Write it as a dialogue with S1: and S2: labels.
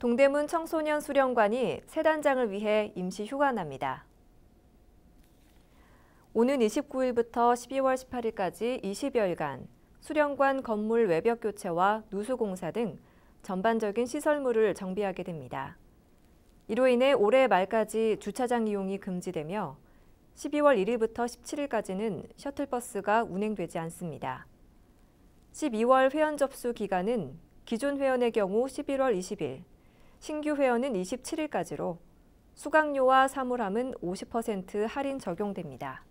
S1: 동대문 청소년 수련관이 세단장을 위해 임시 휴관합니다. 오는 29일부터 12월 18일까지 20여일간 수련관 건물 외벽 교체와 누수공사 등 전반적인 시설물을 정비하게 됩니다. 이로 인해 올해 말까지 주차장 이용이 금지되며 12월 1일부터 17일까지는 셔틀버스가 운행되지 않습니다. 12월 회원 접수 기간은 기존 회원의 경우 11월 20일, 신규 회원은 27일까지로 수강료와 사물함은 50% 할인 적용됩니다.